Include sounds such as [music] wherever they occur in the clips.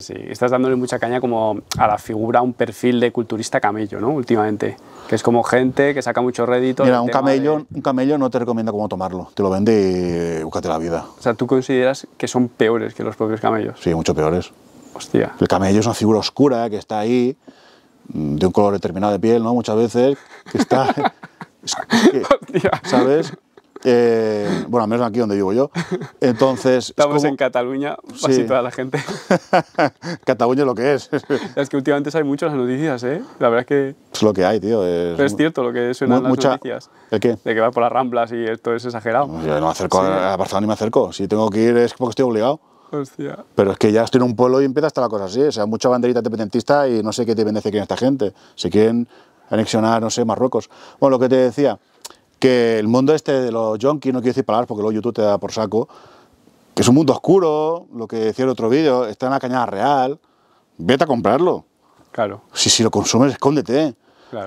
Sí, estás dándole mucha caña como a la figura, un perfil de culturista camello, ¿no? Últimamente, que es como gente que saca mucho rédito. Mira, un camello, un camello no te recomienda cómo tomarlo, te lo vende y búscate la vida. O sea, ¿tú consideras que son peores que los propios camellos? Sí, mucho peores. Hostia. El camello es una figura oscura que está ahí, mm, de un color determinado de piel, ¿no? Muchas veces, que está... [laughs] [laughs] ¿Sabes? Eh, bueno, al menos aquí donde vivo yo. Entonces. Estamos en Cataluña, casi toda la gente. [laughs] Cataluña es lo que es. [laughs] es que últimamente hay muchas noticias, ¿eh? La verdad es que. Es lo que hay, tío. Es... Pero es cierto lo que suena las noticias. ¿El qué? De que va por las ramblas y esto es exagerado. yo no me acerco a Barcelona ni me acerco. Si tengo que ir es porque estoy obligado. Hostia. Pero es que ya estoy en un pueblo y empieza hasta la cosa así. O sea, mucha banderita independentista y no sé qué te bendice quién esta gente. Si quieren anexionar, no sé, Marruecos. Bueno, lo que te decía que el mundo este de los junkies, no quiero decir palabras porque luego YouTube te da por saco, que es un mundo oscuro, lo que decía el otro vídeo, está en la cañada real, vete a comprarlo. Claro. Si, si lo consumes, escóndete.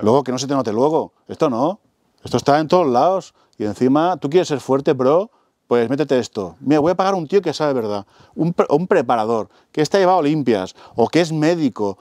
Luego que no se te note luego. Esto no. Esto está en todos lados. Y encima, tú quieres ser fuerte, bro, pues métete esto. Mira, voy a pagar a un tío que sabe verdad, un, un preparador, que está llevado limpias, o que es médico,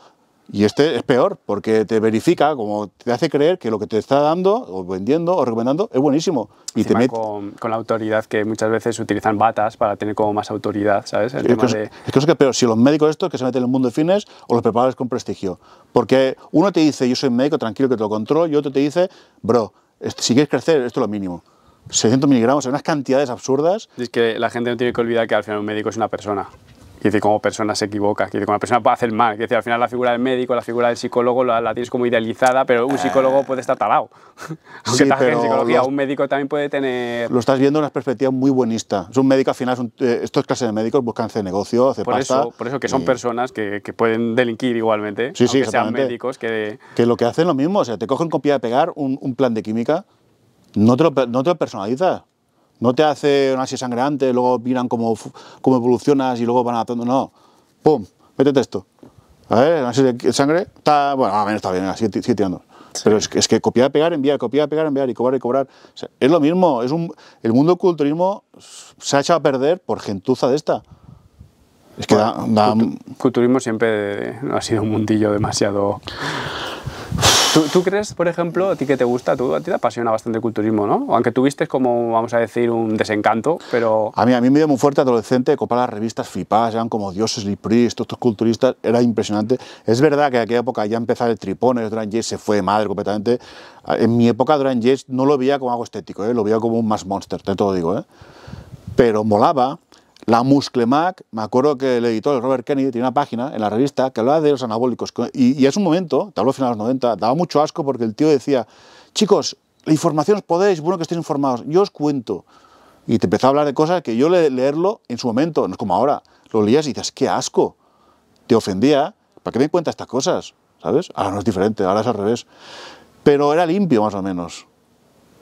y este es peor, porque te verifica, como te hace creer que lo que te está dando, o vendiendo, o recomendando, es buenísimo. Y te mete... Con, la autoridad, que muchas veces utilizan batas para tener como más autoridad, ¿sabes? es, que es, peor, si los médicos estos que se meten en el mundo de fines, o los preparadores con prestigio. Porque uno te dice, yo soy médico, tranquilo, que te lo controlo, y otro te dice, bro, este, si quieres crecer, esto es lo mínimo. 600 miligramos, son unas cantidades absurdas. es que la gente no tiene que olvidar que al final un médico es una persona. Quiere dice cómo personas se equivoca, que dice una persona puede hacer mal. que al final la figura del médico, la figura del psicólogo la, tienes como idealizada, pero un psicólogo eh, puede estar talado. [laughs] sí, un médico también puede tener... Lo estás viendo en una perspectiva muy buenista. Es un médico, al final, es eh, estos clases de médicos buscan hacer negocio, hacer por por eso que son personas que, pueden delinquir igualmente, sí, sí, aunque sean médicos que... lo que hacen lo mismo, o sea, te cogen copia de pegar un, un plan de química, no te lo, no te lo personalizas. No te hace una así sangrante, luego miran cómo, cómo evolucionas y luego van adaptando. No, pum, métete esto. A ver, de sangre, está, bueno, a ah, está bien, así tirando. Pero es que, es que, copiar, pegar, enviar, copiar, pegar, enviar y cobrar y cobrar. es lo mismo, es un, el mundo del culturismo se ha echado a perder por gentuza de esta. Es que da... Culturismo siempre ha sido un mundillo demasiado... ¿Tú, crees, por ejemplo, a ti que te gusta, tú, a ti te apasiona bastante el culturismo, ¿no? Aunque tuviste como, vamos a decir, un desencanto, pero... A mí, a mí me dio muy fuerte adolescente copar las revistas flipadas, eran como Dioses Lipris, todos estos culturistas, era impresionante. Es verdad que en aquella época ya empezaba el tripones, Duran Yates se fue de madre completamente. En mi época Duran Yates no lo veía como algo estético, ¿eh? lo veía como un más monster, te todo digo, ¿eh? Pero molaba, la Mac, me acuerdo que el editor Robert Kennedy tenía una página en la revista que hablaba de los anabólicos. Y, y es un momento, te hablo finales de los 90, daba mucho asco porque el tío decía, chicos, la información os podéis, bueno que estéis informados, yo os cuento. Y te empezó a hablar de cosas que yo le, leerlo en su momento, no es como ahora, lo leías y dices, qué asco, te ofendía, ¿para qué me cuenta estas cosas? ¿Sabes? Ahora no es diferente, ahora es al revés. Pero era limpio más o menos.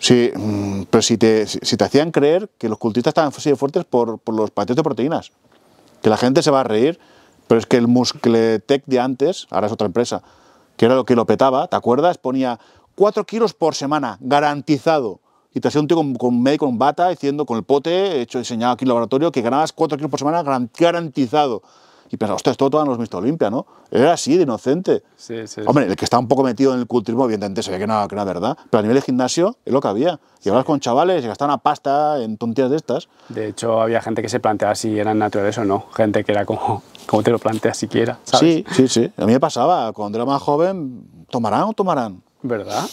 Sí, mm, pero si te, si te hacían creer que los cultistas estaban así fuertes por, por los paquetes de proteínas, que la gente se va a reír, pero es que el Muscletec de antes, ahora es otra empresa, que era lo que lo petaba, ¿te acuerdas? Ponía 4 kilos por semana, garantizado. Y te hacía un tío con, con, bata diciendo con el pote, hecho diseñado aquí en el laboratorio, que ganabas 4 kilos por semana garantizado y pensaba, hostia, esto todo los visto Olimpia, ¿no? Era así, de inocente. Sí, sí, Hombre, el que está un poco metido en el culturismo, evidentemente, sabía que no, que era verdad, pero a nivel de gimnasio es lo que había. Llevabas con chavales y gastaban una pasta en tonterías de estas. De hecho, había gente que se planteaba si eran naturales o no, gente que era como, [laughs] como te lo planteas siquiera, Sí, sí, sí. A mí me pasaba, cuando era más joven, ¿tomarán o tomarán? ¿Verdad?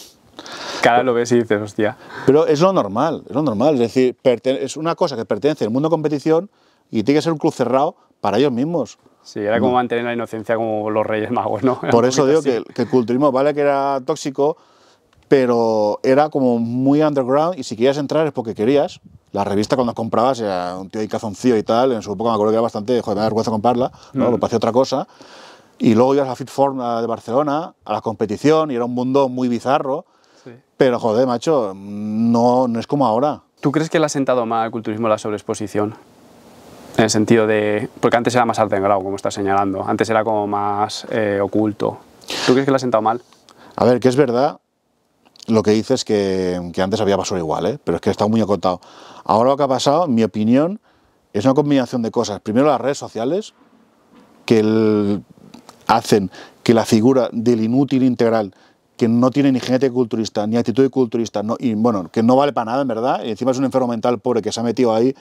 cada lo ves y dices, hostia. Pero es lo normal, es lo normal. Es decir, es una cosa que pertenece al mundo de competición y tiene que ser un club cerrado para ellos mismos. Sí, era como mantener la inocencia como los Reyes Magos, ¿no? [laughs] Por eso digo que, el culturismo, vale que era tóxico, pero era como muy underground y si querías entrar es porque querías. La revista cuando comprabas era un tío de cazoncillo y tal, en su época me acuerdo que era bastante, joder, me da vergüenza comprarla, ¿no? Mm. Lo pasé otra cosa. Y luego ibas a Form de Barcelona, a la competición, y era un mundo muy bizarro. Pero joder, macho, no, no es como ahora. ¿Tú crees que le ha sentado mal al culturismo la sobreexposición? En el sentido de... Porque antes era más en grado, como estás señalando. Antes era como más eh, oculto. ¿Tú crees que lo ha sentado mal? A ver, que es verdad lo que dices que, antes había pasado igual, ¿eh? pero es que está muy acotado. Ahora lo que ha pasado, en mi opinión, es una combinación de cosas. Primero las redes sociales, que hacen que la figura del inútil integral, que no tiene ni genética culturista, ni actitud de culturista, no, y bueno, que no vale para nada, en verdad, y encima es un enfermo mental pobre que se ha metido ahí,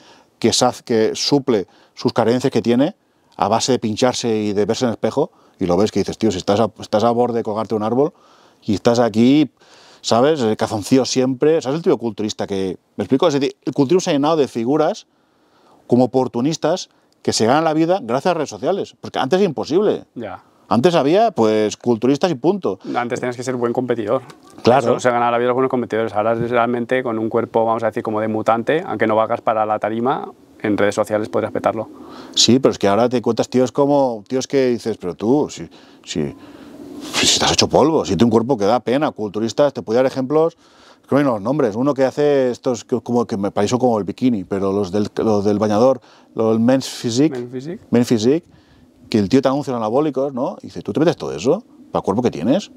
que, que suple sus carencias que tiene a base de pincharse y de verse en el espejo, y lo ves que dices, tío, si estás a, estás a borde de colgarte un árbol y estás aquí, ¿sabes? Cazoncillo siempre, ¿sabes el tío culturista que... ¿Me explico? Es decir, el culturismo se ha llenado de figuras como oportunistas que se ganan la vida gracias a redes sociales, porque antes era imposible. Ya. Antes había, pues, culturistas y punto. Antes tenías que ser buen competidor. Claro. se han ganado la vida algunos competidores. Ahora es realmente con un cuerpo, vamos a decir, como de mutante, aunque no vagas para la tarima, en redes sociales podrías petarlo. Sí, pero es que ahora te cuentas tíos como, tíos que dices, pero tú, si, si, si te has hecho polvo, si tienes un cuerpo que da pena, culturistas, te puedo dar ejemplos, creo que los nombres, uno que hace estos, como que me pareció como el bikini, pero los del, los del bañador, los men's physique, men's physique, que el tío te anuncia anabólicos, ¿no? Y dice, ¿tú te metes todo eso? ¿Para el cuerpo que tienes?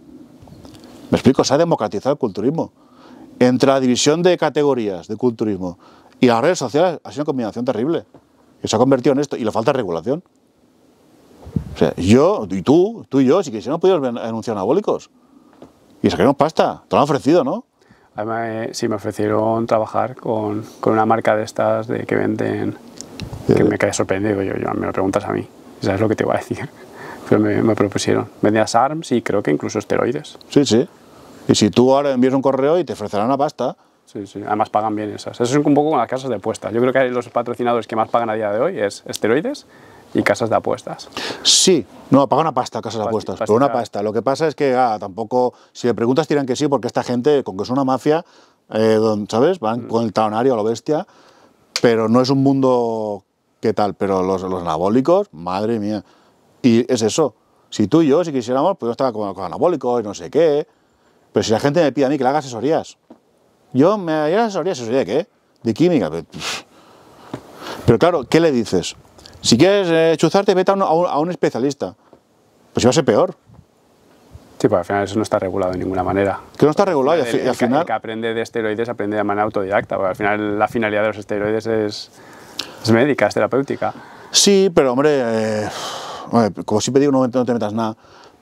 Me explico, se ha democratizado el culturismo. Entre la división de categorías de culturismo y las redes sociales ha sido una combinación terrible. Y se ha convertido en esto y la falta de regulación. O sea, yo y tú, tú y yo, si no podíamos anunciar anabólicos. Y no pasta. Te lo han ofrecido, ¿no? Además, eh, sí me ofrecieron trabajar con, con una marca de estas de que venden, eh, que me cae sorprendido. Yo, yo, me lo preguntas a mí. ¿Sabes lo que te voy a decir? que me, propusieron. Vendías ARMS y creo que incluso esteroides. Sí, sí. Y si tú ahora envías un correo y te ofrecerán una pasta. Sí, sí. Además pagan bien esas. Eso es un poco con las casas de apuestas. Yo creo que los patrocinadores que más pagan a día de hoy es esteroides y casas de apuestas. Sí, no, pagan una pasta casas de apuestas, pero una pasta. Lo que pasa es que ah, tampoco, si le preguntas dirán que sí, porque esta gente, con que es una mafia, eh, ¿sabes? Van mm. con el talonario a lo bestia, pero no es un mundo qué tal, pero los, los anabólicos, madre mía. Y es eso. Si tú y yo, si quisiéramos, pues yo estaba con, anabólicos y no sé qué. Pero si la gente me pide a mí que le haga asesorías. Yo me haría asesorías, ¿asesoría de qué? De química. Pero claro, ¿qué le dices? Si quieres eh, chuzarte, vete a un, especialista. Pues iba a ser peor. Sí, pero pues al final eso no está regulado de ninguna manera. Que no está regulado y al, final... que aprende de esteroides aprende de manera autodidacta, al final la finalidad de los esteroides es, es médica, es terapéutica. Sí, pero hombre, eh, como siempre digo, no, no te metas nada,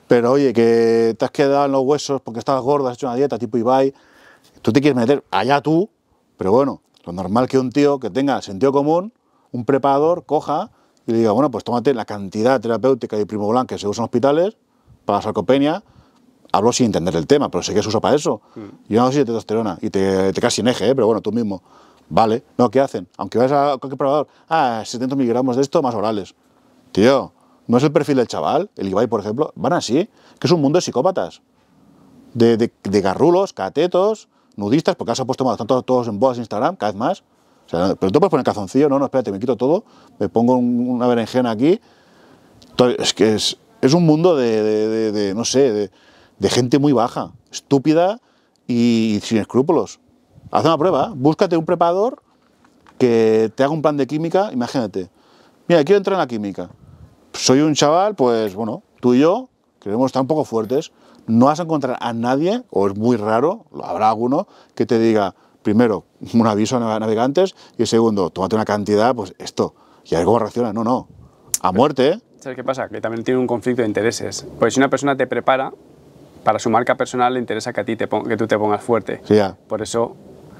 pero oye, que te has quedado en los huesos porque estabas gordo, has hecho una dieta tipo Ibai, tú te quieres meter allá tú, pero bueno, lo normal que un tío que tenga sentido común, un preparador, coja y le diga, bueno, pues tómate la cantidad terapéutica de primo blanco que se usa en hospitales para la sarcopenia, hablo sin entender el tema, pero sé que se usa para eso, mm. y una dosis de testosterona, y te, te casi eje, ¿eh? pero bueno, tú mismo, vale, no, ¿qué hacen? Aunque vayas a cualquier preparador, ah, 700 miligramos de esto más orales, tío, no es el perfil del chaval, el Ibai, por ejemplo, van así, que es un mundo de psicópatas, de, garrulos, catetos, nudistas, porque ahora se ha puesto más, están todos, en bodas Instagram, cada vez más. pero tú puedes poner calzoncillo, no, no, espérate, me quito todo, me pongo una berenjena aquí. Es que es, un mundo de, no sé, de, gente muy baja, estúpida y, sin escrúpulos. Haz una prueba, búscate un preparador que te haga un plan de química, imagínate. Mira, quiero entrar en la química soy un chaval, pues bueno, tú y yo, queremos estar un poco fuertes, no vas a encontrar a nadie, o es muy raro, habrá alguno, que te diga, primero, [laughs] un aviso a navegantes, y segundo, tómate una cantidad, pues esto, y algo ver reacciona, no, no, a muerte. ¿eh? ¿Sabes qué pasa? Que también tiene un conflicto de intereses, pues si una persona te prepara, para su marca personal le interesa que a ti que tú te pongas fuerte. Sí, ya. Por eso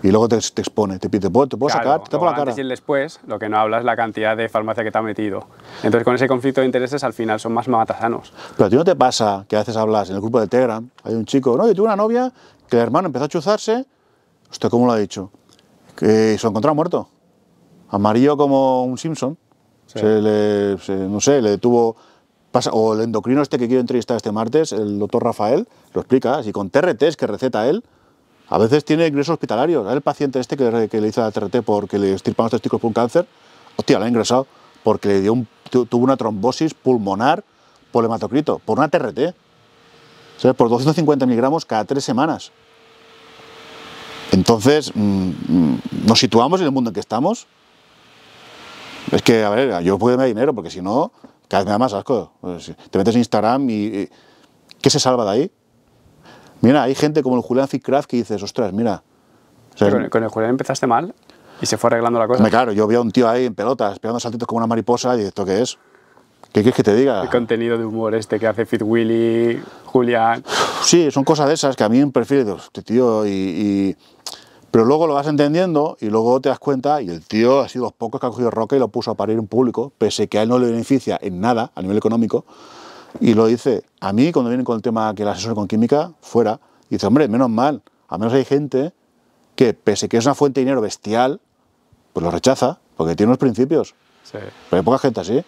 y luego te, expone, te, pide, te puedo sacar, te tapo la cara. Antes y después, lo que no hablas es la cantidad de farmacia que te ha metido. Entonces, con ese conflicto de intereses, al final son más matasanos. Pero a ti no te pasa que a veces hablas en el grupo de Telegram, hay un chico, no, yo tuve una novia que el hermano empezó a chuzarse, ¿usted ¿cómo lo ha dicho? Que se lo encontraba muerto, amarillo como un Simpson. Se le, no sé, le detuvo o el endocrino este que quiero entrevistar este martes, el doctor Rafael, lo explica, y con TRTs que receta él, a veces tiene ingresos hospitalarios. El paciente este que, le hizo la TRT porque le estirpan los testículos por un cáncer, hostia, la ha ingresado porque le tuvo una trombosis pulmonar por hematocrito, por una TRT. por 250 miligramos cada tres semanas. Entonces, mm, mm, nos situamos en el mundo en que estamos. Es que, a ver, yo puedo darme dinero porque si no, cada vez me da más asco. Pues, te metes en Instagram y ¿qué se salva de ahí? Mira, hay gente como el Julián Fitzcraft que dices, ostras, mira. con, el Julián empezaste mal y se fue arreglando la cosa. claro, yo vi a un tío ahí en pelotas, pegando saltitos como una mariposa y ¿esto qué es? ¿Qué quieres que te diga? El contenido de humor este que hace Fit Willy, Julián. Sí, son cosas de esas que a mí me prefiero, este tío, y, Pero luego lo vas entendiendo y luego te das cuenta y el tío ha sido los pocos que ha cogido roca y lo puso a parir en público, pese que a él no le beneficia en nada a nivel económico. Y lo dice, a mí cuando vienen con el tema que el asesor con química, fuera, dice, hombre, menos mal, a menos hay gente que pese que es una fuente de dinero bestial, pues lo rechaza, porque tiene unos principios. Pero hay poca gente así.